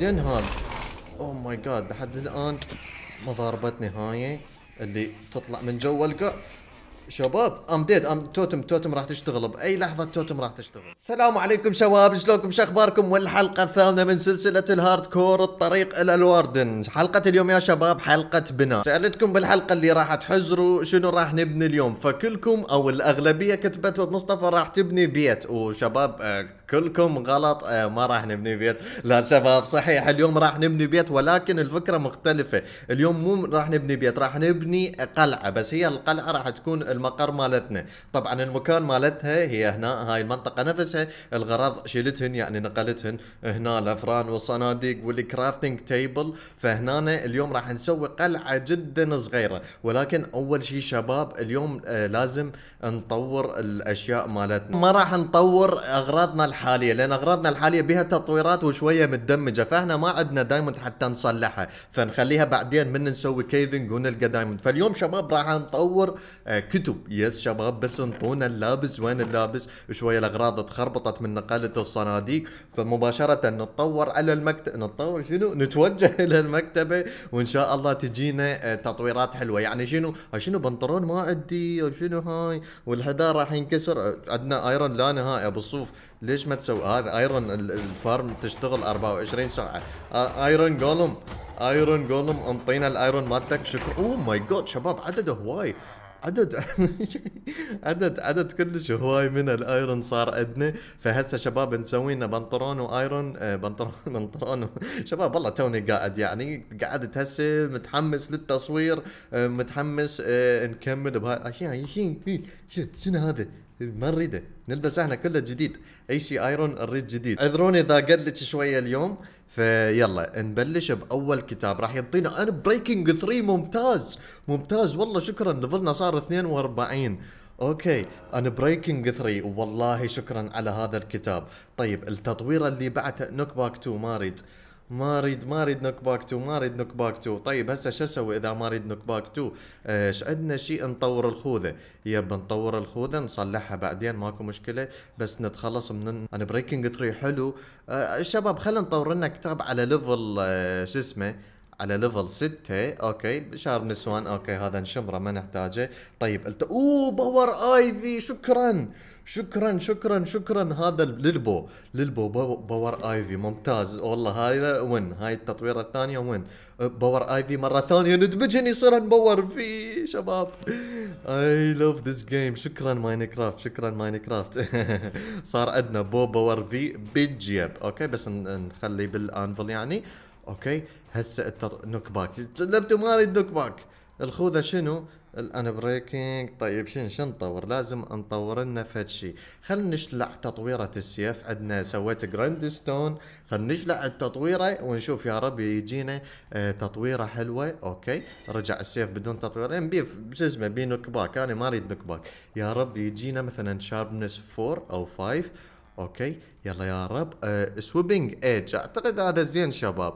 لينهار اوه ماي جاد لحد الان ما ضربت نهايه اللي تطلع من جوا الكا شباب ام ديد ام توتم توتم راح تشتغل باي لحظه توتم راح تشتغل السلام عليكم شباب شلونكم شو اخباركم والحلقه الثامنه من سلسله الهارد كور الطريق الى الوردن حلقه اليوم يا شباب حلقه بناء سالتكم بالحلقه اللي راح تحزروا شنو راح نبني اليوم فكلكم او الاغلبيه كتبت مصطفى راح تبني بيت وشباب آه، كلكم غلط آه، ما راح نبني بيت لا شباب صحيح اليوم راح نبني بيت ولكن الفكرة مختلفة اليوم مو راح نبني بيت راح نبني قلعة بس هي القلعة راح تكون المقر مالتنا طبعا المكان مالتها هي هنا هاي المنطقة نفسها الغرض شيلتهن يعني نقلتهن هنا الافران والصناديق والكرافتنج تيبل فهنا اليوم راح نسوي قلعة جدا صغيرة ولكن اول شيء شباب اليوم آه، لازم نطور الاشياء مالتنا ما راح نطور اغراضنا الحالية الحاليه لان اغراضنا الحاليه بها تطويرات وشويه متدمجه فاحنا ما عندنا دايموند حتى نصلحها فنخليها بعدين من نسوي كيفنج ونلقى دايموند فاليوم شباب راح نطور آه، كتب يس شباب بس انطونا اللابس وين اللابس شويه الاغراض تخربطت من نقاله الصناديق فمباشره نتطور على المكتب نتطور شنو نتوجه الى المكتبه وان شاء الله تجينا آه، تطويرات حلوه يعني شنو آه، شنو بنطلون ما عندي شنو هاي والحذاء راح ينكسر عندنا ايرون لا نهائي بالصوف ليش ما تسوي هذا ايرون الفارم تشتغل 24 ساعه ايرون جولم ايرون جولم انطينا الايرون مالتك شكرا اوه ماي جاد شباب عدد هواي عدد عدد عدد كلش هواي من الايرون صار عندنا فهسه شباب نسوي لنا بنطرون وايرون بنطرون بنطرون شباب والله توني قاعد يعني قعدت هسه متحمس للتصوير متحمس نكمل بهاي شنو هذا ما نريده نلبس احنا كله جديد اي شيء ايرون نريد جديد اعذروني اذا قلت شويه اليوم فيلا نبلش باول كتاب راح يعطينا انا بريكنج 3 ممتاز ممتاز والله شكرا نظلنا صار 42 اوكي انا بريكنج 3 والله شكرا على هذا الكتاب طيب التطوير اللي بعته نوك باك 2 ما اريد ما اريد ما اريد نوك باك 2 ما اريد نوك باك 2 طيب هسه شو اسوي اذا ما اريد نوك باك 2 ايش آه، عندنا شيء نطور الخوذه يب نطور الخوذه نصلحها بعدين ماكو مشكله بس نتخلص من انا بريكنج 3 حلو أه شباب خلينا نطور لنا كتاب على ليفل أه شو اسمه على ليفل 6 اوكي شهر نسوان اوكي هذا نشمره ما نحتاجه طيب الت... اوه باور ايفي شكرا شكرا شكرا شكرا هذا للبو للبو باور ايفي ممتاز والله هذا وين هاي التطويره الثانيه وين باور ايفي مره ثانيه ندمجن يصير نبور فيه شباب اي لوف ذيس جيم شكرا ماينكرافت شكرا ماينكرافت صار عندنا بو باور في بالجيب اوكي بس نخلي بالانفل يعني اوكي هسه التط... نوك باك سلمتوا مالي النوك باك الخوذه شنو؟ الان بريكنج طيب شنو شن نطور لازم نطور لنا فد شيء خل نشلع تطويره السيف عندنا سويت جراند ستون خل نشلع التطويره ونشوف يا رب يجينا آه، تطويره حلوه اوكي رجع السيف بدون تطوير ام يعني بي شو اسمه بي نكباك انا ما اريد نكباك يا رب يجينا مثلا شاربنس 4 او 5 اوكي يلا يا رب سويبنج آه، ايج اعتقد هذا زين شباب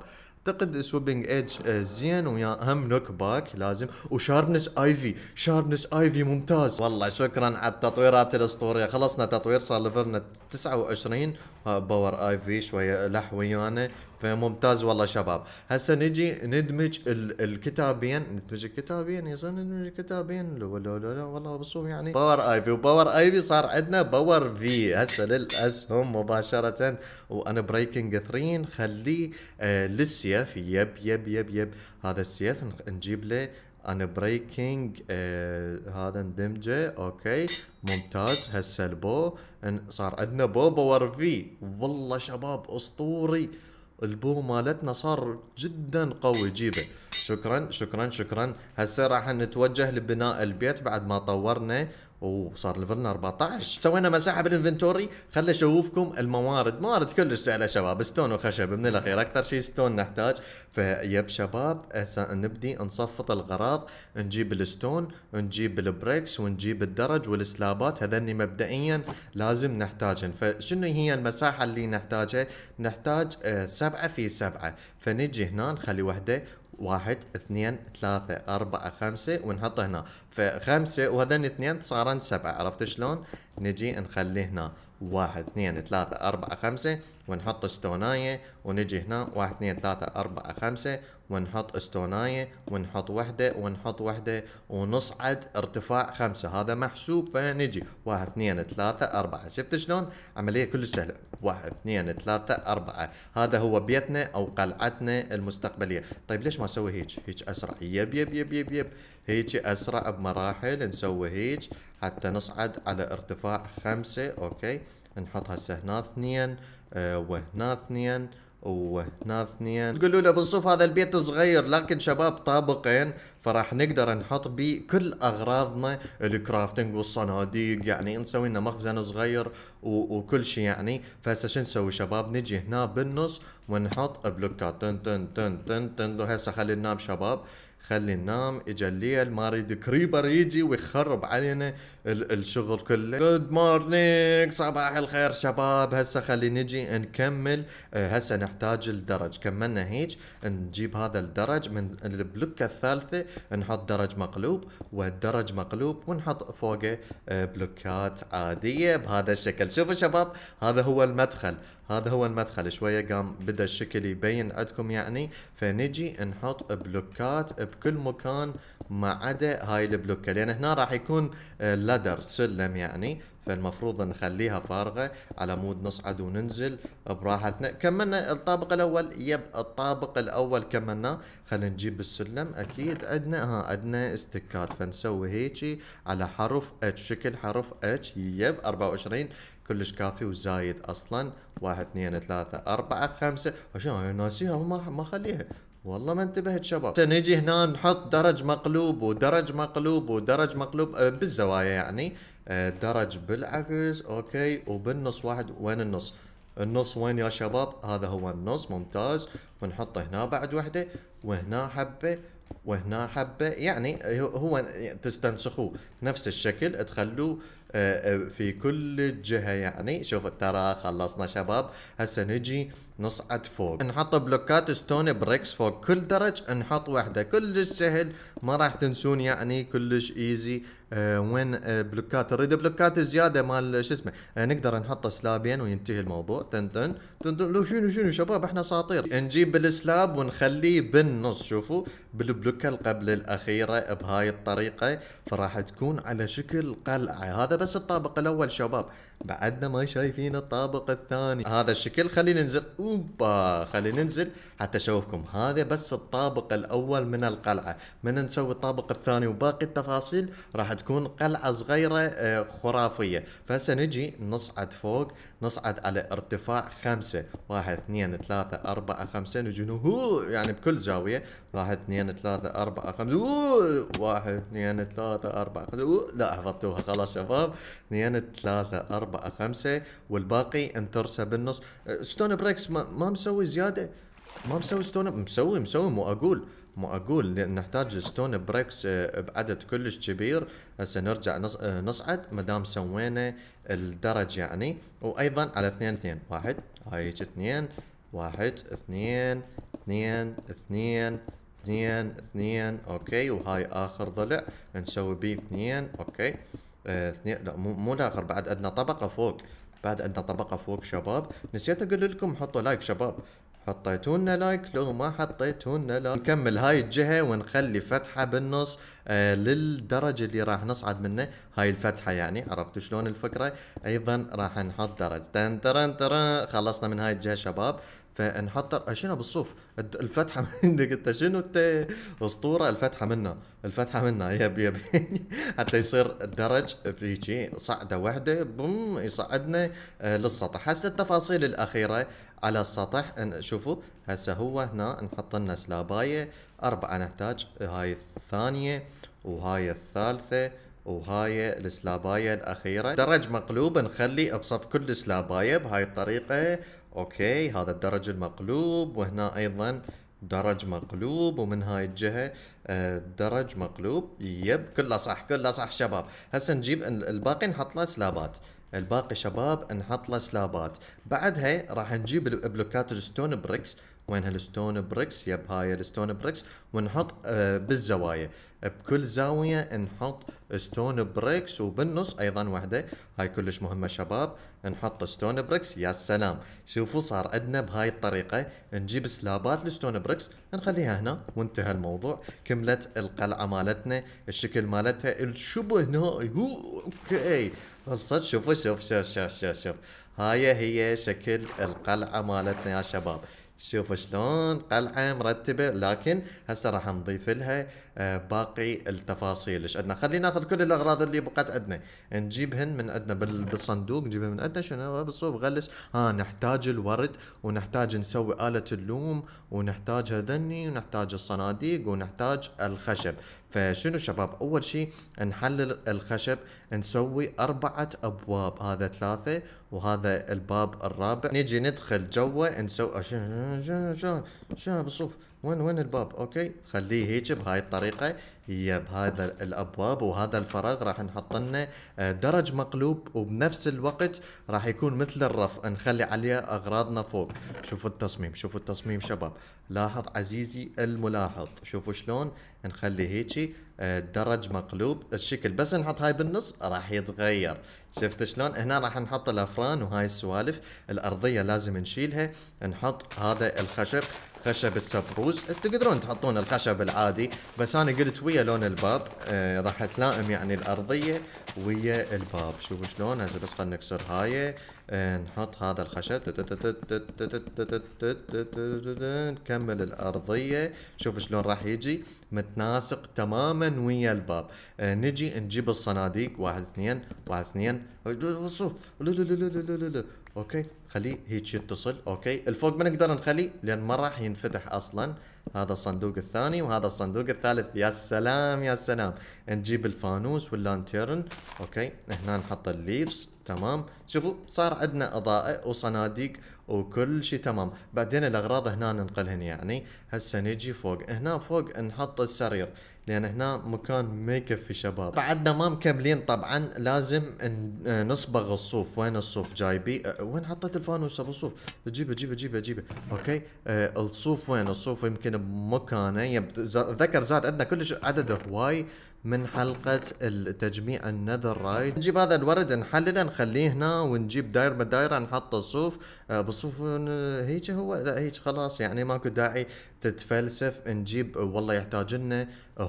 اعتقد سويبنج ايدج آه، زين ويا هم نوك باك لازم وشاربنس ايفي شاربنس ايفي ممتاز والله شكرا على التطويرات الاسطوريه خلصنا تطوير صار ليفلنا 29 باور اي في شويه لح ويانا فممتاز والله شباب هسه نجي ندمج الكتابين ندمج الكتابين زلمه ندمج الكتابين لو لو لو, لو والله بصوم يعني باور اي في وباور اي في صار عندنا باور في هسه للاسهم مباشره وانا بريكنج 3 نخليه آه للسيف يب يب يب يب هذا السيف نجيب له انا بريكنج آه هذا اندمجه اوكي ممتاز هسه البو صار عندنا بو باور في والله شباب اسطوري البو مالتنا صار جدا قوي جيبه شكرا شكرا شكرا هسه راح نتوجه لبناء البيت بعد ما طورنا وصار ليفلنا 14 سوينا مساحه بالانفنتوري خلي اشوفكم الموارد موارد كلش سهله شباب ستون وخشب من الاخير اكثر شيء ستون نحتاج فيب شباب هسه نبدي نصفط الغراض نجيب الستون نجيب البريكس ونجيب الدرج والسلابات هذني مبدئيا لازم نحتاجهن فشنو هي المساحه اللي نحتاجها نحتاج آه، سبعة في سبعة فنجي هنا نخلي وحده واحد اثنين ثلاثة أربعة خمسة ونحطه هنا فخمسة وهذين اثنين صارن سبعة عرفت شلون؟ نجي نخلي هنا واحد اثنين ثلاثة أربعة خمسة ونحط ستوناية ونجي هنا واحد اثنين ثلاثة أربعة خمسة ونحط استوناية ونحط وحدة ونحط وحدة ونصعد ارتفاع خمسة هذا محسوب فنجي واحد اثنين ثلاثة أربعة شفت شلون عملية كل سهلة واحد اثنين ثلاثة أربعة هذا هو بيتنا أو قلعتنا المستقبلية طيب ليش ما أسوي هيك هيك أسرع يب يب يب يب يب هيك أسرع بمراحل نسوي هيك حتى نصعد على ارتفاع خمسة أوكي نحط هسه هنا اثنين آه وهنا اثنين وهنا اثنين تقولوا له بالصوف هذا البيت صغير لكن شباب طابقين فراح نقدر نحط بيه كل اغراضنا الكرافتنج والصناديق يعني نسوي لنا مخزن صغير وكل شيء يعني فهسه شو نسوي شباب نجي هنا بالنص ونحط بلوكات تن تن تن تن تن هسه خلي ننام شباب خلي ننام اجا الليل ما اريد كريبر يجي ويخرب علينا الشغل كله جود مورنينج صباح الخير شباب هسه خلي نجي نكمل آه، هسه نحتاج الدرج كملنا هيك نجيب هذا الدرج من البلوكة الثالثة نحط درج مقلوب والدرج مقلوب ونحط فوقه آه، بلوكات عادية بهذا الشكل شوفوا شباب هذا هو المدخل هذا هو المدخل شوية قام بدا الشكل يبين عندكم يعني فنجي نحط بلوكات بكل مكان ما عدا هاي البلوكة لان هنا راح يكون آه، لا ladder سلم يعني فالمفروض نخليها فارغة على مود نصعد وننزل براحتنا كملنا الطابق الأول يب الطابق الأول كملنا خلينا نجيب السلم أكيد عندنا ها عندنا استكات فنسوي هيجي على حرف اتش شكل حرف اتش يب 24 كلش كافي وزايد أصلا واحد اثنين ثلاثة أربعة خمسة وشنو ناسيها ما ما خليها والله ما انتبهت شباب نجي هنا نحط درج مقلوب ودرج مقلوب ودرج مقلوب آه، بالزوايا يعني آه، درج بالعكس اوكي وبالنص واحد وين النص النص وين يا شباب هذا هو النص ممتاز ونحط هنا بعد وحده وهنا حبه وهنا حبه يعني هو تستنسخوه نفس الشكل تخلوه آه، آه، في كل جهه يعني شوف ترى خلصنا شباب هسه نجي نصعد فوق نحط بلوكات ستون بريكس فوق كل درج نحط واحده كلش سهل ما راح تنسون يعني كلش ايزي آه وين آه بلوكات نريد بلوكات زياده مال شو اسمه آه نقدر نحط سلابين وينتهي الموضوع تن تن لو شنو شنو شباب احنا اساطير نجيب السلاب ونخليه بالنص شوفوا بالبلوكه القبل الاخيره بهاي الطريقه فراح تكون على شكل قلعه هذا بس الطابق الاول شباب بعدنا ما شايفين الطابق الثاني هذا الشكل خلينا ننزل اوبا خلينا ننزل حتى اشوفكم هذا بس الطابق الاول من القلعه من نسوي الطابق الثاني وباقي التفاصيل راح تكون قلعه صغيره آه، خرافيه فهسه نجي نصعد فوق نصعد على ارتفاع خمسة واحد اثنين ثلاثة أربعة خمسة نجي يعني بكل زاوية واحد اثنين ثلاثة أربعة خمسة واحد اثنين ثلاثة أربعة خمسة لا حفظتوها خلاص شباب شباب اثنين ثلاثة أربعة خمسة والباقي انترسا بالنص ستون أه، بريكس ما, ما مسوي زيادة ما مسوي ستون مسوي مسوي مو اقول مو اقول لان نحتاج ستون بريكس أه، بعدد كلش كبير هسه نرجع أه، نصعد ما دام سوينا الدرج يعني وايضا على اثنين اثنين واحد هايج اثنين واحد اثنين اثنين اثنين اثنين اثنين اوكي وهاي اخر ضلع نسوي بيه اثنين اوكي آه، اثنين لا مو مو الاخر بعد عندنا طبقه فوق بعد عندنا طبقه فوق شباب نسيت اقول لكم حطوا لايك شباب حطيتونا لايك لو ما حطيتونا لايك نكمل هاي الجهه ونخلي فتحه بالنص آه للدرج اللي راح نصعد منه هاي الفتحه يعني عرفتوا شلون الفكره ايضا راح نحط درج تن ترن ترن خلصنا من هاي الجهه شباب فنحط شنو بالصوف الفتحه منك انت شنو انت اسطوره الفتحه منا الفتحه منا يب يب حتى يصير الدرج بيجي صعده واحده بوم يصعدنا آه، للسطح هسه التفاصيل الاخيره على السطح شوفوا هسه هو هنا نحط لنا سلابايه اربعه نحتاج هاي الثانيه وهاي الثالثه وهاي السلاباية الأخيرة درج مقلوب نخلي بصف كل سلاباية بهاي الطريقة اوكي هذا الدرج المقلوب وهنا ايضا درج مقلوب ومن هاي الجهة آه، درج مقلوب يب كله صح كله صح شباب هسه نجيب الباقي نحط له سلابات الباقي شباب نحط له سلابات بعدها راح نجيب بلوكات الستون بريكس وين هالستون بريكس يب هاي الستون بريكس ونحط آه، بالزوايا بكل زاوية نحط ستون بريكس وبالنص ايضا واحدة هاي كلش مهمة شباب نحط ستون بريكس يا سلام شوفوا صار عندنا بهاي الطريقة نجيب سلابات الستون بريكس نخليها هنا وانتهى الموضوع كملت القلعة مالتنا الشكل مالتها الشبه هنا اوكي خلصت شوفوا شوف شوف شوف شوف شوف هاي هي شكل القلعة مالتنا يا شباب شوفوا شلون قلعه مرتبه لكن هسه راح نضيف لها آه، باقي التفاصيل ايش عندنا خلينا ناخذ كل الاغراض اللي بقت عندنا نجيبهن من عندنا بالصندوق نجيبهن من عندنا شنو أه، بالصوف غلس ها نحتاج الورد ونحتاج نسوي اله اللوم ونحتاج هذني ونحتاج الصناديق ونحتاج الخشب فشنو شباب اول شيء نحلل الخشب نسوي اربعه ابواب هذا ثلاثه وهذا الباب الرابع نجي ندخل جوا نسوي شو شو شو شو بصوف وين وين الباب اوكي خليه هيك بهاي الطريقه هي بهذا الابواب وهذا الفراغ راح نحط لنا آه، درج مقلوب وبنفس الوقت راح يكون مثل الرف نخلي عليه اغراضنا فوق شوفوا التصميم شوفوا التصميم شباب لاحظ عزيزي الملاحظ شوفوا شلون نخلي هيك آه، درج مقلوب الشكل بس نحط هاي بالنص راح يتغير شفت شلون هنا راح نحط الافران وهاي السوالف الارضيه لازم نشيلها نحط هذا الخشب خشب السبروس تقدرون تحطون الخشب العادي بس انا قلت ويا لون الباب آه راح تلائم يعني الارضيه ويا الباب شوفوا شلون هسه بس خلينا نكسر هاي آه نحط هذا الخشب نكمل الارضيه شوف شلون راح يجي متناسق تماما ويا الباب آه نجي نجيب الصناديق واحد اثنين واحد اثنين شوف اوكي خليه هيك يتصل اوكي الفوق ما نقدر نخليه لان ما راح ينفتح اصلا هذا الصندوق الثاني وهذا الصندوق الثالث يا سلام يا سلام نجيب الفانوس واللانتيرن اوكي هنا نحط الليفز تمام شوفوا صار عندنا اضاءه وصناديق وكل شيء تمام بعدين الاغراض هنا ننقلهن يعني هسه نجي فوق هنا فوق نحط السرير لان هنا مكان ما يكفي شباب بعدنا ما مكملين طبعا لازم آه، نصبغ الصوف وين الصوف جايبي آه، وين حطيت الفانوس ابو الصوف جيبه جيبه جيبه جيبه اوكي أه الصوف وين الصوف يمكن بمكانه ذكر زاد عندنا كلش عدد هواي من حلقة التجميع النذر رايد نجيب هذا الورد نحلله نخليه هنا ونجيب داير بدايرة نحط الصوف آه، بالصوف هيك هو لا هيك خلاص يعني ماكو داعي تتفلسف نجيب والله يحتاج لنا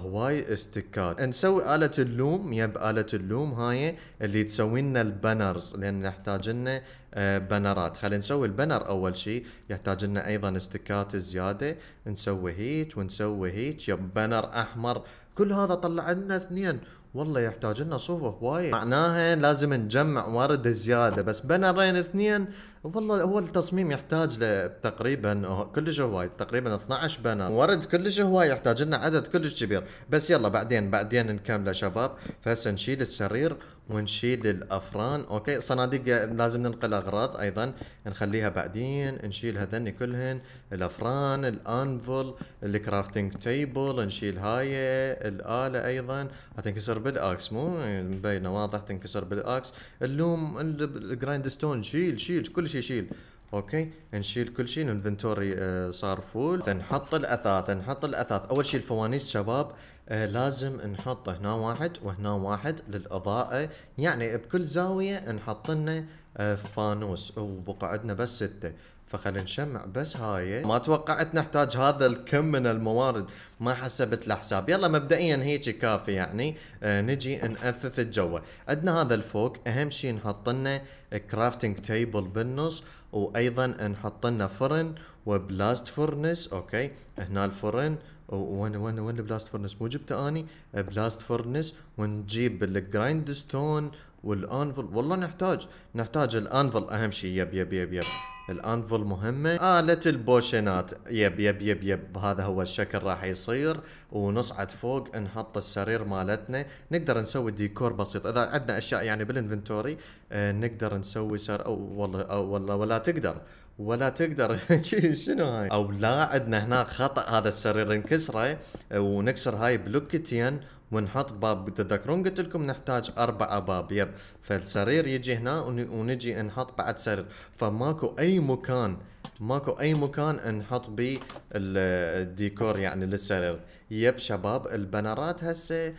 هواي استكات نسوي آلة اللوم يب آلة اللوم هاي اللي تسوي لنا البانرز لأن نحتاج لنا آه، بانرات خلينا نسوي البانر أول شيء يحتاج لنا أيضا استكات زيادة نسوي هيك ونسوي هيك يب بانر أحمر كل هذا طلع لنا اثنين والله يحتاج لنا صفوف وايد معناها لازم نجمع ورد زياده بس بنرين اثنين والله هو تصميم يحتاج له تقريبا كلش هواي تقريبا 12 بنا ورد كلش هواي يحتاج لنا عدد كلش كبير بس يلا بعدين بعدين نكمل شباب فهسه نشيل السرير ونشيل الافران اوكي صناديق لازم ننقل اغراض ايضا نخليها بعدين نشيل هذني كلهن الافران الانفل الكرافتنج تيبل نشيل هاي الاله ايضا هتنكسر بالاكس مو مبينه واضح تنكسر بالاكس اللوم الجرايند ستون شيل شيل كل شيء شيل اوكي نشيل كل شيء الانفنتوري آه، صار فول نحط الاثاث نحط الاثاث اول شيء الفوانيس شباب آه، لازم نحط هنا واحد وهنا واحد للإضاءة يعني بكل زاوية نحط لنا آه، فانوس وبقعدنا بس ستة فخلينا نشمع بس هاي ما توقعت نحتاج هذا الكم من الموارد ما حسبت الحساب يلا مبدئيا هيك كافي يعني آه نجي نأثث الجو عندنا هذا الفوق اهم شيء نحط لنا كرافتنج تيبل بالنص وايضا نحط لنا فرن وبلاست فرنس اوكي هنا الفرن وين وين وين البلاست فورنس مو جبته اني آه، بلاست فورنس ونجيب الجرايند ستون والانفل والله نحتاج نحتاج الانفل اهم شيء يب يب يب يب الانفل مهمة آلة البوشنات يب يب يب يب هذا هو الشكل راح يصير ونصعد فوق نحط السرير مالتنا نقدر نسوي ديكور بسيط اذا عندنا اشياء يعني بالانفنتوري آه، نقدر نسوي سر او والله او والله ولا تقدر ولا تقدر شنو هاي او لا عندنا هنا خطا هذا السرير نكسره ونكسر هاي بلوكتين ونحط باب تتذكرون قلت لكم نحتاج أربعة باب يب فالسرير يجي هنا ونجي نحط بعد سرير فماكو أي مكان ماكو أي مكان نحط بيه الديكور يعني للسرير يب شباب البنرات هسه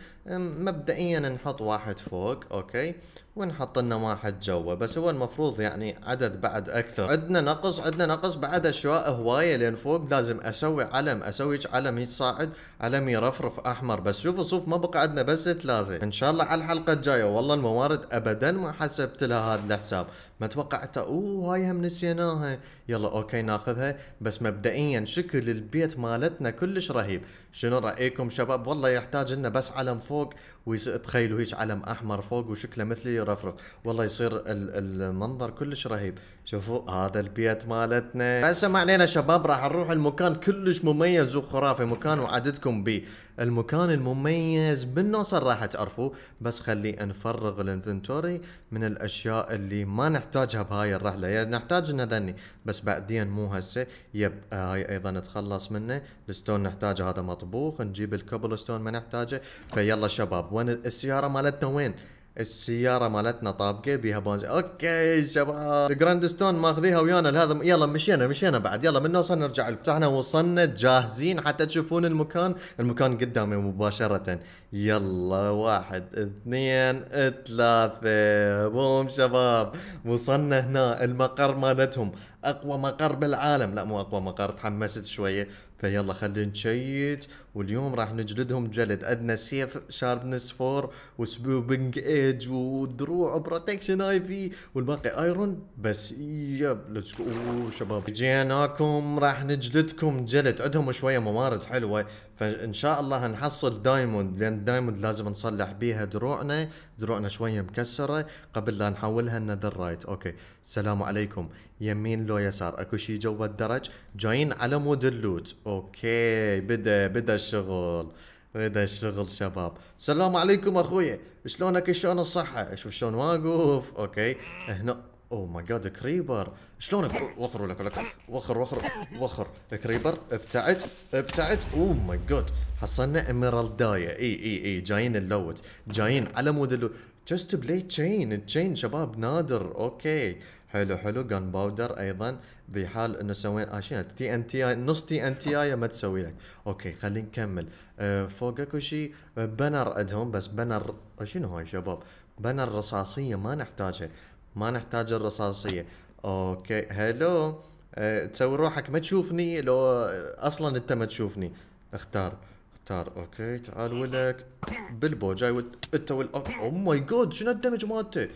مبدئيا نحط واحد فوق أوكي ونحط لنا واحد جوا بس هو المفروض يعني عدد بعد اكثر عندنا نقص عندنا نقص بعد اشياء هوايه لين فوق لازم اسوي علم اسوي علم يتصاعد علم يرفرف احمر بس شوف صوف ما بقى عندنا بس ثلاثه ان شاء الله على الحلقه الجايه والله الموارد ابدا ما حسبت لها هذا الحساب ما اتوقع حتى اوه هاي هم نسيناها يلا اوكي ناخذها بس مبدئيا شكل البيت مالتنا كلش رهيب شنو رايكم شباب والله يحتاج لنا بس علم فوق وتخيلوا هيك علم احمر فوق وشكله مثل يرفرف والله يصير المنظر كلش رهيب شوفوا هذا البيت مالتنا هسه ما علينا شباب راح نروح المكان كلش مميز وخرافي مكان وعدتكم بيه المكان المميز بالنصر راح تعرفوه بس خلي نفرغ الانفنتوري من الاشياء اللي ما نحتاج نحتاجها بهاي الرحله يا نحتاج انه ذني بس بعدين مو هسه يب هاي ايضا نتخلص منه الستون نحتاجه هذا مطبوخ نجيب الكوبل ستون ما نحتاجه فيلا شباب وين السياره مالتنا وين السياره مالتنا طابقه بيها بنزين اوكي شباب الجراند ستون ماخذيها ويانا لهذا يلا مشينا مشينا بعد يلا من نوصل نرجع احنا وصلنا جاهزين حتى تشوفون المكان المكان قدامي مباشره يلا واحد اثنين ثلاثه بوم شباب وصلنا هنا المقر مالتهم اقوى مقر بالعالم لا مو اقوى مقر تحمست شويه فيلا خلينا نشيت واليوم راح نجلدهم جلد عندنا سيف شاربنس 4 وسبوبنج ايج ودروع بروتكشن اي في والباقي ايرون بس يب ليتس جو شباب جيناكم راح نجلدكم جلد عندهم شويه موارد حلوه فان شاء الله هنحصل دايموند لان الدايموند لازم نصلح بيها دروعنا دروعنا شويه مكسره قبل لا نحولها النذر رايت اوكي السلام عليكم يمين لو يسار اكو شيء جوا الدرج جايين على مود اللوت اوكي بدا بدا الشغل بدا الشغل شباب السلام عليكم اخوي شلونك شلون الصحه شوف شلون واقف اوكي هنا اوه ماي جاد كريبر شلونك وخر لك لك وخر وخر وخر كريبر ابتعد ابتعد اوه ماي جاد حصلنا اميرالداية اي اي اي جايين اللوت جايين على مود اللوت جست بلاي تشين تشين شباب نادر اوكي حلو حلو جن باودر ايضا بحال انه سوينا اشياء تي ان تي اي نص تي ان تي اي ما تسوي لك اوكي خلينا نكمل أه فوق اكو شيء بنر عندهم بس بنر آه، شنو هاي شباب بنر رصاصيه ما نحتاجها ما نحتاج الرصاصيه اوكي هلو آه، تسوي روحك ما تشوفني لو آه، اصلا انت ما تشوفني اختار اختار اوكي تعال ولك بلبو جاي انت وال او ماي oh جود شنو الدمج مالته؟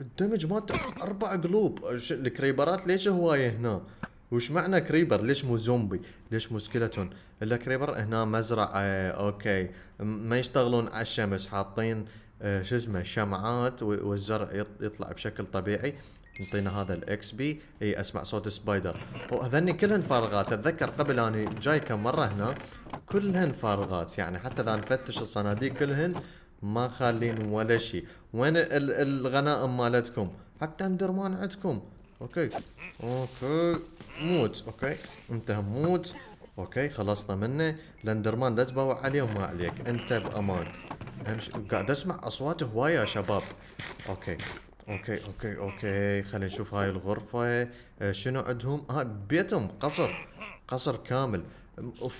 الدمج مالته اربع قلوب الكريبرات ليش هوايه هنا؟ وش معنى كريبر؟ ليش مو زومبي؟ ليش مو سكيلتون؟ الا كريبر هنا مزرعه اوكي ما يشتغلون على الشمس حاطين آه، شو اسمه الشمعات والزرع يطلع بشكل طبيعي نعطينا هذا الاكس بي اي اسمع صوت سبايدر وهذني كلهن فارغات اتذكر قبل اني جاي كم مره هنا كلهن فارغات يعني حتى اذا نفتش الصناديق كلهن ما خالين ولا شيء وين الغنائم مالتكم حتى اندرمان عندكم اوكي اوكي موت اوكي انت موت اوكي خلصنا منه الاندرمان لا تباوع عليه وما عليك انت بامان قاعد اسمع اصوات هوايه يا شباب اوكي اوكي اوكي اوكي خلينا نشوف هاي الغرفه آه، شنو عندهم ها آه، بيتهم قصر قصر كامل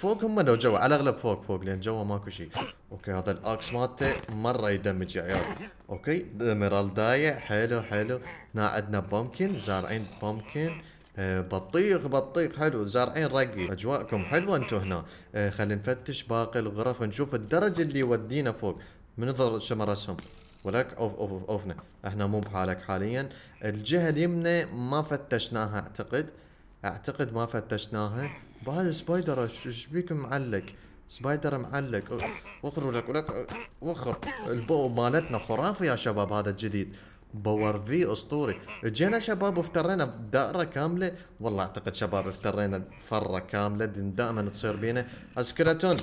هم لو جوا على الاغلب فوق فوق لان جوا ماكو شيء اوكي هذا الاكس مالته مره يدمج يا عيال اوكي مرال دايع حلو حلو هنا عندنا بامكن زارعين بامكن آه، بطيخ بطيخ حلو زارعين رقي اجواءكم حلوه انتم هنا آه، خلينا نفتش باقي الغرف ونشوف الدرج اللي يودينا فوق بنظر شمرسهم ولك اوف اوف اوفنا احنا مو بحالك حاليا الجهه اليمنى ما فتشناها اعتقد اعتقد ما فتشناها بهذا سبايدر ايش بيك معلق سبايدر معلق وخر ولك ولك وخر البو مالتنا خرافي يا شباب هذا الجديد باور في اسطوري جينا شباب وافترينا بدائره كامله والله اعتقد شباب افترينا بفره كامله دائما تصير بينا اسكلتون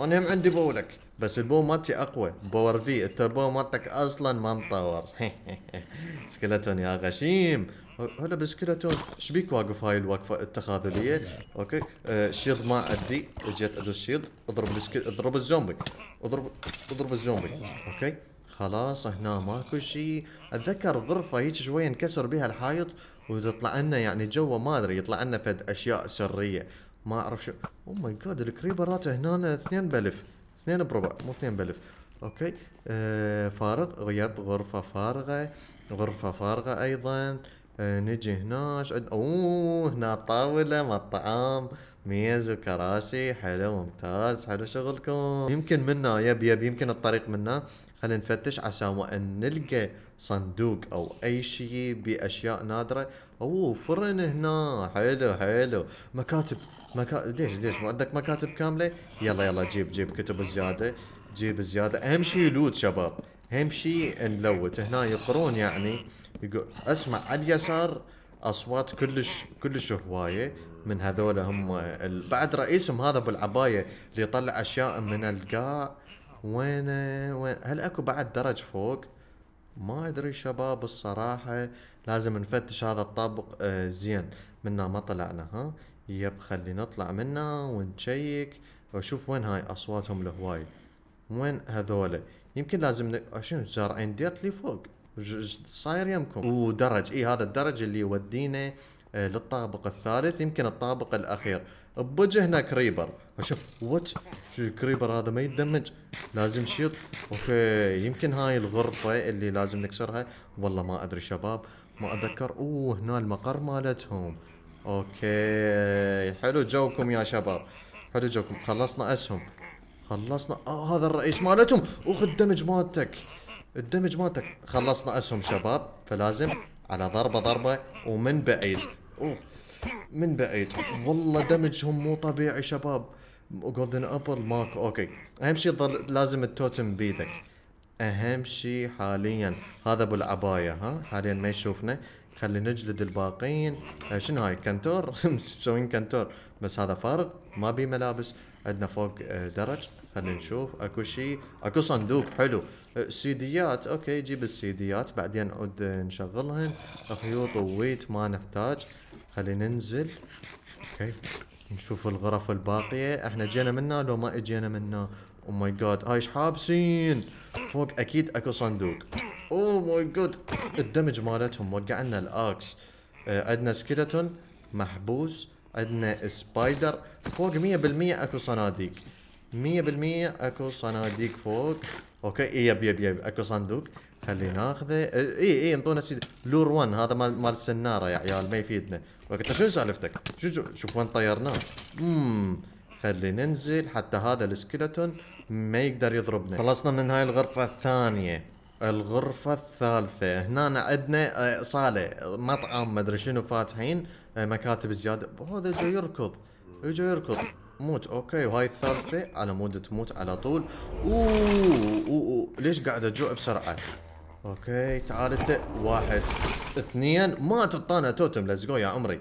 انا هم عندي بولك بس البو مالتي اقوى باور في التربو مالتك اصلا ما مطور سكلتون يا غشيم هلا بسكلتون ايش بيك واقف هاي الوقفه التخاذليه اوكي آه شيض ما ادي اجيت ادوس شيض اضرب اضرب الزومبي اضرب اضرب الزومبي اوكي خلاص هنا ماكو شيء اتذكر غرفه هيك شويه انكسر بها الحائط وتطلع لنا يعني جوا ما ادري يطلع لنا فد اشياء سريه ما اعرف شو او oh ماي جاد الكريبرات هنا اثنين بلف اثنين بربع مو اثنين بلف اوكي آه فارغ يب غرفه فارغه غرفه فارغه ايضا آه نجي هنا عد... اوه هنا طاوله مع الطعام ميز وكراسي حلو ممتاز حلو شغلكم يمكن منا يب يب يمكن الطريق منا خلينا نفتش عسى وان نلقى صندوق او اي شيء باشياء نادره اوه فرن هنا حلو حلو مكاتب مكاتب ليش ليش ما عندك مكاتب كامله يلا يلا جيب جيب كتب زياده جيب زياده اهم شيء لوت شباب اهم شيء نلوت هنا يقرون يعني يقول اسمع على اليسار اصوات كلش كلش هوايه من هذول هم ال... بعد رئيسهم هذا ابو العبايه اللي يطلع اشياء من القاع وينه وين هل اكو بعد درج فوق ما ادري شباب الصراحة لازم نفتش هذا الطابق آه، زين منا ما طلعنا ها يب خلي نطلع منا ونشيك واشوف وين هاي اصواتهم الهواي وين هذولا يمكن لازم ن... آه، شنو زارعين ديرت لي فوق صاير يمكم ودرج اي هذا الدرج اللي يودينا آه، للطابق الثالث يمكن الطابق الاخير بوجه هنا كريبر اشوف وات شو الكريبر هذا ما يتدمج لازم شيط اوكي يمكن هاي الغرفة اللي لازم نكسرها والله ما ادري شباب ما اتذكر اوه هنا المقر مالتهم اوكي حلو جوكم يا شباب حلو جوكم خلصنا اسهم خلصنا آه هذا الرئيس مالتهم اوخ الدمج مالتك الدمج مالتك خلصنا اسهم شباب فلازم على ضربة ضربة ومن بعيد اوه من بقيت والله دمجهم مو طبيعي شباب جولدن ابل ماكو اوكي اهم شيء لازم التوتم بيدك اهم شيء حاليا هذا ابو العبايه ها حاليا ما يشوفنا خلي نجلد الباقين أه، شنو هاي كنتور مسوين كنتور بس هذا فارغ ما بي ملابس عندنا فوق أه، درج خلينا نشوف اكو شيء اكو صندوق حلو أه، سيديات اوكي جيب السيديات بعدين عود نشغلهن خيوط وويت ما نحتاج خلينا ننزل اوكي نشوف الغرف الباقية احنا جينا منها لو ما اجينا منها او ماي جاد هاي حابسين فوق اكيد اكو صندوق او ماي جاد الدمج مالتهم وقعنا الاكس اه عندنا سكيلتون محبوس عندنا سبايدر فوق 100% اكو صناديق مية بالمية اكو صناديق فوق اوكي يب يب يب اكو صندوق خلي ناخذه اي اي انطونا سيدي لور 1 هذا مال مال السناره يا عيال ما يفيدنا وقت شنو سالفتك؟ شو شوف وين طيرناه امم خلي ننزل حتى هذا السكيلتون ما يقدر يضربنا خلصنا من هاي الغرفه الثانيه الغرفة الثالثة هنا عندنا آه، صالة مطعم مدري شنو فاتحين آه، مكاتب زيادة هذا جاي يركض جاي يركض موت اوكي وهاي الثالثة على مود تموت على طول اوه اوه ليش قاعد اجوع بسرعة اوكي تعال انت واحد اثنين ما تطانا توتم ليتس جو يا عمري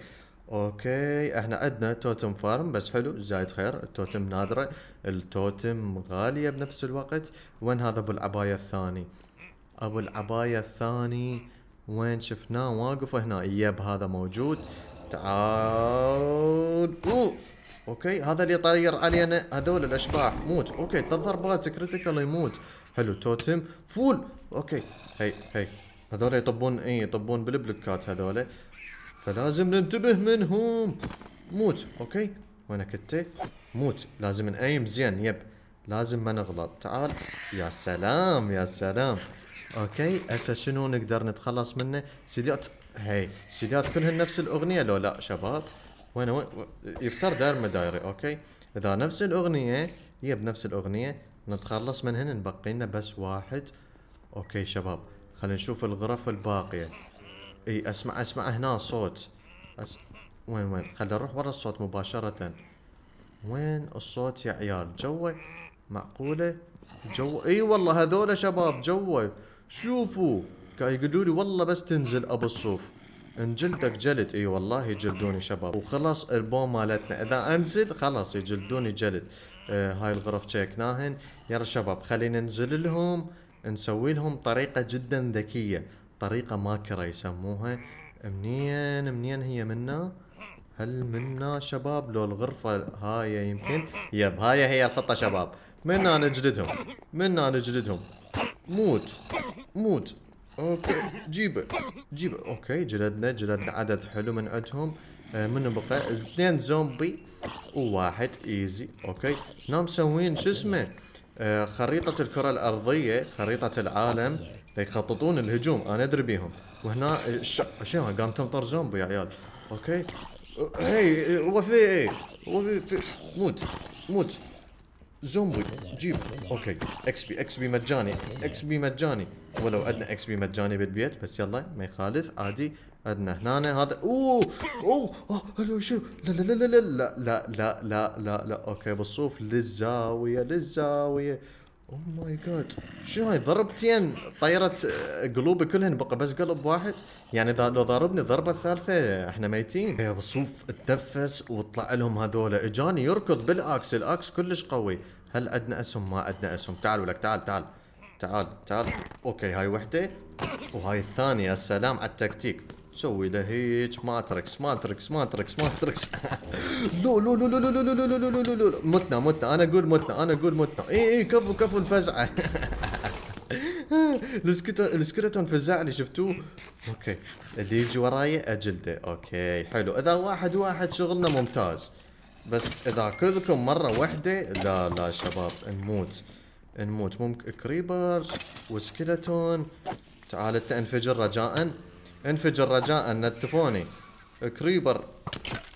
اوكي احنا عندنا توتم فارم بس حلو زايد خير التوتم نادرة التوتم غالية بنفس الوقت وين هذا ابو العباية الثاني ابو العباية الثاني وين شفناه واقف هنا يب هذا موجود تعال اوه اوكي هذا اللي طاير علينا هذول الاشباح موت اوكي ثلاث ضربات كريتيكال يموت حلو توتم فول اوكي هي هي هذول يطبون اي يطبون بالبلوكات هذول فلازم ننتبه منهم موت اوكي وانا كنت موت لازم نأيم زين يب لازم ما نغلط تعال يا سلام يا سلام اوكي هسه شنو نقدر نتخلص منه سيديات هي سيديات كلهن نفس الاغنيه لو لا شباب وين وين يفتر دار مدايري اوكي اذا نفس الاغنيه هي بنفس الاغنيه نتخلص منهن نبقي لنا بس واحد اوكي شباب خلينا نشوف الغرف الباقيه اي اسمع اسمع هنا صوت أس... وين وين خلينا نروح ورا الصوت مباشره وين الصوت يا عيال جوا معقوله جوا اي والله هذول شباب جوا شوفوا قاعد يقولوا لي والله بس تنزل ابو الصوف انجلدك جلد اي والله يجلدوني شباب وخلص البوم مالتنا اذا انزل خلاص يجلدوني جلد آه هاي الغرف شيكناهن يلا شباب خلينا ننزل لهم نسوي لهم طريقة جدا ذكية طريقة ماكرة يسموها منين منين هي منا هل منا شباب لو الغرفة هاي يمكن يب هاي هي الخطة شباب منا نجلدهم منا نجلدهم موت موت اوكي جيبه جيبه اوكي جلدنا جلدنا عدد حلو من عندهم آه منو بقى اثنين زومبي وواحد ايزي اوكي هنا نعم، مسوين شو اسمه آه خريطة الكرة الأرضية خريطة العالم يخططون الهجوم انا ادري بيهم وهنا شنو قام تمطر زومبي يا عيال اوكي هي وفي ايه وفي في موت موت زومبي جيب اوكي اكس بي اكس بي مجاني اكس بي مجاني ولو عندنا اكس بي مجاني بالبيت بس يلا ما يخالف عادي عندنا هنا هذا اوه اوه اوه شو لا لا لا لا لا لا لا لا لا لا اوكي بالصوف للزاويه للزاويه اوه ماي جاد شنو هاي ضربتين طيرت آه، قلوبي كلهن بقى بس قلب واحد يعني اذا لو ضربني الضربه الثالثه احنا ميتين يا بصوف تنفس وطلع لهم هذول اجاني يركض بالاكس الاكس كلش قوي هل ادنى اسهم ما ادنى اسهم تعالوا لك تعال تعال تعال تعال اوكي هاي وحده وهاي الثانيه السلام على التكتيك تسوي له هيك ماتريكس ماتريكس ماتريكس ماتريكس لو لو لو لو لو لو لو لو لو لو لو لو متنا متنا انا اقول متنا انا اقول متنا اي اي كفو كفو الفزعه السكرتون فزع اللي شفتوه اوكي اللي يجي وراي اجلده اوكي حلو اذا واحد واحد شغلنا ممتاز بس اذا كلكم مره واحده لا لا شباب نموت نموت ممكن كريبرز وسكلتون تعال انت انفجر رجاء انفجر رجاء نتفوني كريبر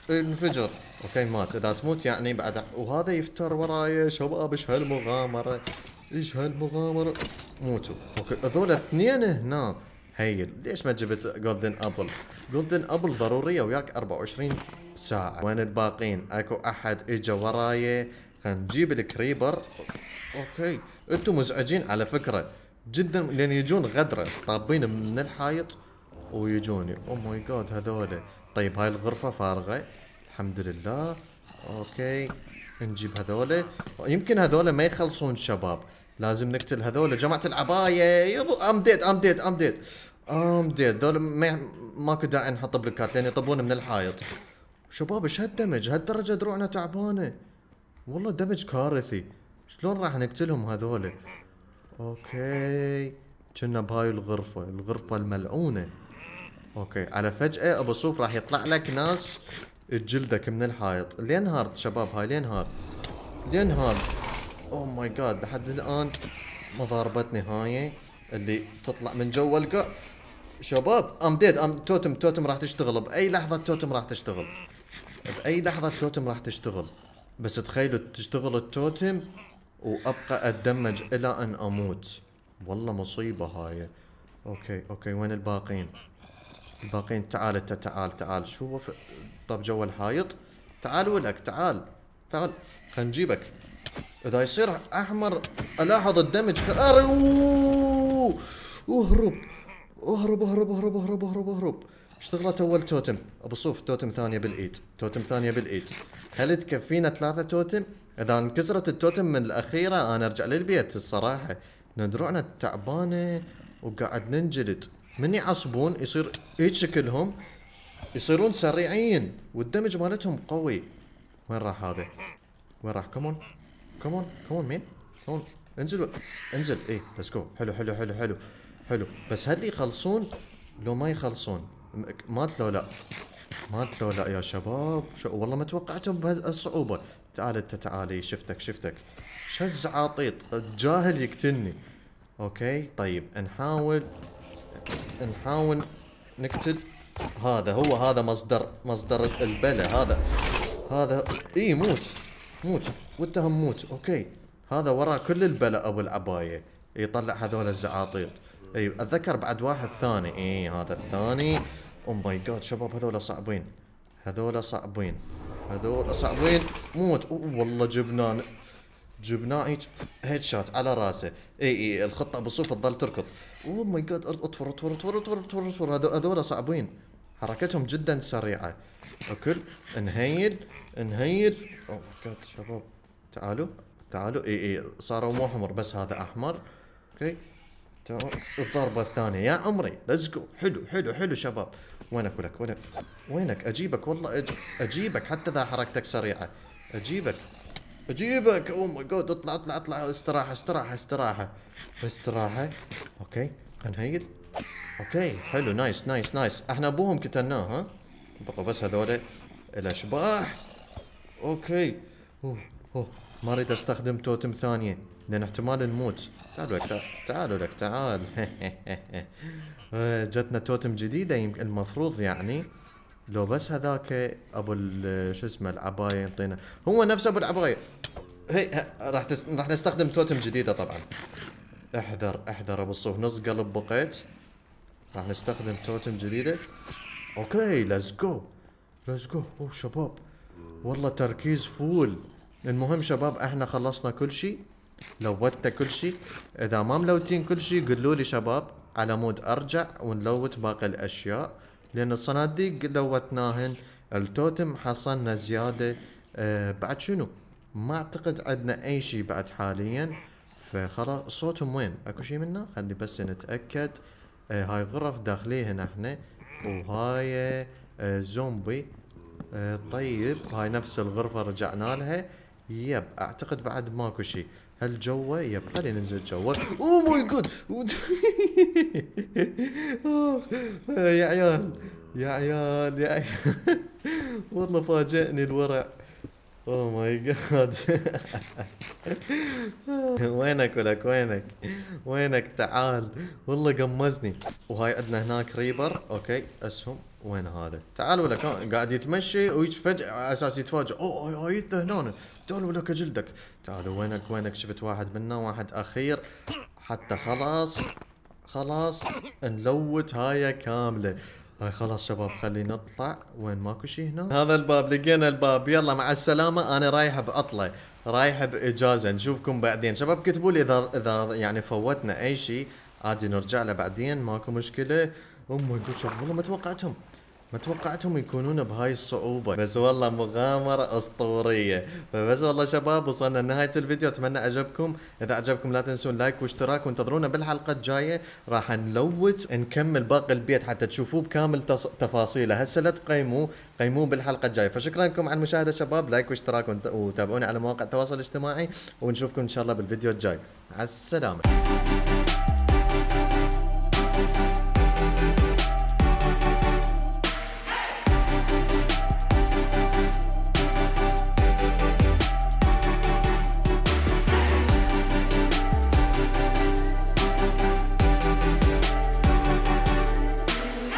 انفجر اوكي مات اذا تموت يعني بعد وهذا يفتر وراي شباب ايش هالمغامره ايش هالمغامره موتوا اوكي هذول اثنين هنا هيل ليش ما جبت جولدن ابل جولدن ابل ضروريه وياك 24 ساعه وين الباقين اكو احد اجى وراي خلينا نجيب الكريبر اوكي انتم مزعجين على فكره جدا لان يجون غدره طابين من الحائط ويجوني او ماي جاد هذول طيب هاي الغرفه فارغه الحمد لله اوكي نجيب هذول يمكن هذول ما يخلصون شباب لازم نقتل هذول جماعه العبايه يبو ام ديد ام ديد ام ديد ام ديد دول ما ماكو داعي نحط بلوكات لان يطبون من الحائط شباب ايش هالدمج هالدرجه دروعنا تعبانه والله دمج كارثي شلون راح نقتلهم هذول اوكي كنا بهاي الغرفه الغرفه الملعونه اوكي على فجأة صوف راح يطلع لك ناس تجلدك من الحائط لين هارد شباب هاي لين هارد لين هارد اوه ماي جاد لحد الان ما ضاربتني هاي اللي تطلع من جوا القاع شباب ام ديد ام توتم توتم راح تشتغل باي لحظة توتم راح تشتغل باي لحظة توتم راح تشتغل بس تخيلوا تشتغل التوتم وابقى اتدمج الى ان اموت والله مصيبة هاي اوكي اوكي وين الباقين الباقين تعال انت تعال تعال شوف طب جوا الحائط تعال ولك تعال تعال خلينا نجيبك اذا يصير احمر الاحظ الدمج اوه اهرب اهرب اهرب اهرب اهرب اهرب اهرب اشتغلت اول توتم ابو صوف توتم ثانيه بالايد توتم ثانيه بالايد هل تكفينا ثلاثه توتم اذا انكسرت التوتم من الاخيره انا ارجع للبيت الصراحه ندرعنا تعبانه وقاعد ننجلد من يعصبون يصير هيك شكلهم يصيرون سريعين والدمج مالتهم قوي وين راح هذا؟ وين راح؟ كمون كمون كمون مين؟ كمون انزل انزل اي ليتس جو حلو حلو حلو حلو حلو بس هل يخلصون؟ لو ما يخلصون مات لو لا مات لو لا يا شباب شو والله ما توقعتهم بهالصعوبة تعال انت تعالي شفتك شفتك شز عطيط الجاهل يقتلني اوكي طيب نحاول نحاول نقتل هذا هو هذا مصدر مصدر البلا هذا هذا اي موت موت واتهم موت اوكي هذا وراء كل البلا ابو العبايه يطلع هذول الزعاطيط اي اتذكر بعد واحد ثاني اي هذا الثاني او ماي جاد شباب هذول صعبين هذول صعبين هذول صعبين موت والله جبناه جبناه هيد شوت على راسه اي اي الخطه بالصوف تظل تركض اوه ماي جاد اطفر اطفر اطفر اطفر اطفر اطفر هذول صعبين حركتهم جدا سريعه اكل انهيد انهيد اوه ماي جاد شباب تعالوا تعالوا اي اي صاروا مو حمر بس هذا احمر اوكي تمام الضربه الثانيه يا عمري ليتس جو حلو حلو حلو شباب وينك وينك وينك اجيبك والله أج... اجيبك حتى ذا حركتك سريعه اجيبك اجيبك او ماي جاد اطلع اطلع اطلع استراحه استراحه استراحه استراحه اوكي خلينا نهيل اوكي حلو نايس نايس نايس احنا ابوهم قتلناه ها بقوا بس هذول الاشباح اوكي اوه اوه ما اريد استخدم توتم ثانيه لان احتمال نموت تعالوا لك تعالوا لك تعال جتنا توتم جديده المفروض يعني لو بس هذاك ابو شو اسمه العبايه ينطينا هو نفسه ابو العبايه هي راح تس... راح نستخدم توتم جديده طبعا احذر احذر ابو الصوف نص قلب بقيت راح نستخدم توتم جديده اوكي ليتس جو ليتس جو اوه شباب والله تركيز فول المهم شباب احنا خلصنا كل شيء لوتنا كل شيء اذا ما ملوتين كل شيء قولوا لي شباب على مود ارجع ونلوت باقي الاشياء لأن الصناديق لوتناهن التوتم حصلنا زيادة أه بعد شنو ما أعتقد عندنا أي شيء بعد حاليا فخلاص صوتهم وين اكو شيء منه خلي بس نتأكد أه هاي غرف داخليهن احنا وهاي أه زومبي أه طيب هاي نفس الغرفة رجعنا لها يب اعتقد بعد ماكو شيء هل جوا يبقى لي ننزل جوا او ماي جود يا عيال يا عيال يا عيال والله فاجئني الورع اوه ماي جاد وينك ولك وينك وينك تعال والله قمزني وهاي عندنا هناك ريبر اوكي اسهم وين هذا؟ تعال ولا كان قاعد يتمشي ويش فجأة على اساس يتفاجئ اوه اوه جيت هنا تعال ولا كجلدك تعال وينك وينك شفت واحد منا واحد اخير حتى خلاص خلاص نلوت هاي كاملة هاي خلاص شباب خلينا نطلع وين ماكو شيء هنا هذا الباب لقينا الباب يلا مع السلامة انا رايح بعطلة رايح باجازة نشوفكم بعدين شباب كتبوا لي اذا اذا يعني فوتنا اي شيء عادي نرجع له بعدين ماكو مشكلة او ماي جاد والله ما توقعتهم ما توقعتهم يكونون بهاي الصعوبة بس والله مغامرة اسطورية فبس والله شباب وصلنا لنهاية الفيديو اتمنى اعجبكم اذا اعجبكم لا تنسون لايك واشتراك وانتظرونا بالحلقة الجاية راح نلوت نكمل باقي البيت حتى تشوفوه بكامل تص... تفاصيله هسه لا تقيموه قيموه بالحلقة الجاية فشكرا لكم على المشاهدة شباب لايك واشتراك وتابعونا على مواقع التواصل الاجتماعي ونشوفكم ان شاء الله بالفيديو الجاي على السلامة